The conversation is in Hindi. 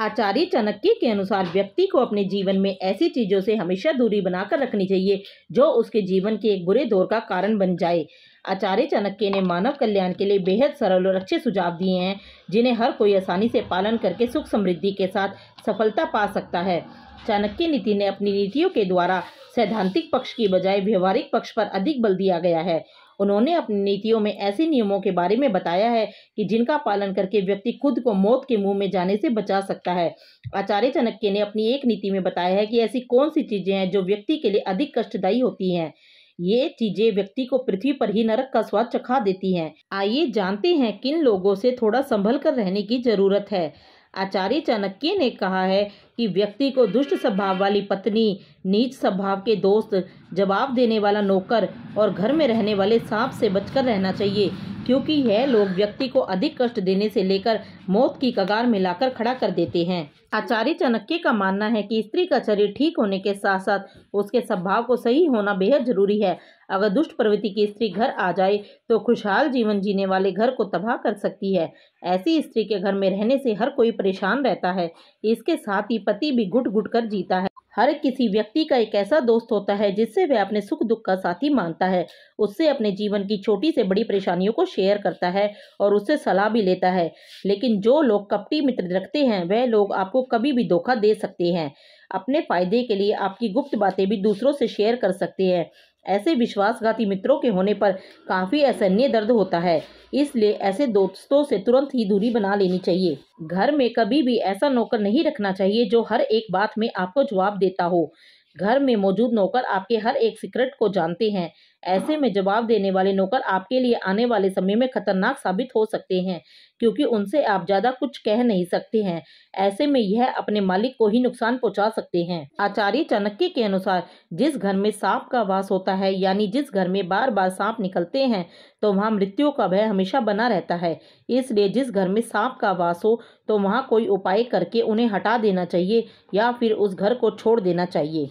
आचार्य चाणक्य के अनुसार व्यक्ति को अपने जीवन में ऐसी चीज़ों से हमेशा दूरी बनाकर रखनी चाहिए जो उसके जीवन के एक बुरे दौर का कारण बन जाए आचार्य चाणक्य ने मानव कल्याण के लिए बेहद सरल और अच्छे सुझाव दिए हैं जिन्हें हर कोई आसानी से पालन करके सुख समृद्धि के साथ सफलता पा सकता है चाणक्य नीति ने अपनी नीतियों के द्वारा सैद्धांतिक पक्ष की बजाय व्यवहारिक पक्ष पर अधिक बल दिया गया है उन्होंने अपनी नीतियों में ऐसे नियमों के बारे में बताया है कि जिनका पालन करके व्यक्ति खुद को मौत के मुंह में जाने से बचा सकता है आचार्य चाणक्य ने अपनी एक नीति में बताया है कि ऐसी कौन सी चीजें हैं जो व्यक्ति के लिए अधिक कष्टदायी होती हैं ये चीजें व्यक्ति को पृथ्वी पर ही नरक का स्वाद चखा देती हैं आइए जानते हैं किन लोगों से थोड़ा संभल कर रहने की जरूरत है आचार्य चाणक्य ने कहा है कि व्यक्ति को दुष्ट स्वभाव वाली पत्नी नीच स्वभाव के दोस्त जवाब देने वाला नौकर और घर में रहने वाले सांप से बचकर रहना चाहिए क्योंकि यह लोग व्यक्ति को अधिक कष्ट देने से लेकर मौत की कगार में लाकर खड़ा कर देते हैं आचार्य चाणक्य का मानना है कि स्त्री का शरीर ठीक होने के साथ साथ उसके स्वभाव को सही होना बेहद जरूरी है अगर दुष्ट प्रवृत्ति की स्त्री घर आ जाए तो खुशहाल जीवन जीने वाले घर को तबाह कर सकती है ऐसी स्त्री के घर में रहने से हर कोई परेशान रहता है इसके साथ ही पति भी घुट घुट कर जीता है हर किसी व्यक्ति का एक ऐसा दोस्त होता है जिससे वह अपने सुख दुख का साथी मानता है उससे अपने जीवन की छोटी से बड़ी परेशानियों को शेयर करता है और उससे सलाह भी लेता है लेकिन जो लोग कपटी मित्र रखते हैं वह लोग आपको कभी भी धोखा दे सकते हैं अपने फायदे के लिए आपकी गुप्त बातें भी दूसरों से शेयर कर सकते हैं ऐसे विश्वासघाती मित्रों के होने पर काफ़ी असहनीय दर्द होता है इसलिए ऐसे दोस्तों से तुरंत ही दूरी बना लेनी चाहिए घर में कभी भी ऐसा नौकर नहीं रखना चाहिए जो हर एक बात में आपको जवाब देता हो घर में मौजूद नौकर आपके हर एक सीक्रेट को जानते हैं ऐसे में जवाब देने वाले नौकर आपके लिए आने वाले समय में खतरनाक साबित हो सकते हैं क्योंकि उनसे आप ज्यादा कुछ कह नहीं सकते हैं ऐसे में यह अपने मालिक को ही नुकसान पहुंचा सकते हैं आचार्य चाणक्य के अनुसार जिस घर में सांप का वास होता है यानी जिस घर में बार बार सांप निकलते हैं तो वहाँ मृत्यु का भय हमेशा बना रहता है इसलिए जिस घर में सांप का वास हो तो वहाँ कोई उपाय करके उन्हें हटा देना चाहिए या फिर उस घर को छोड़ देना चाहिए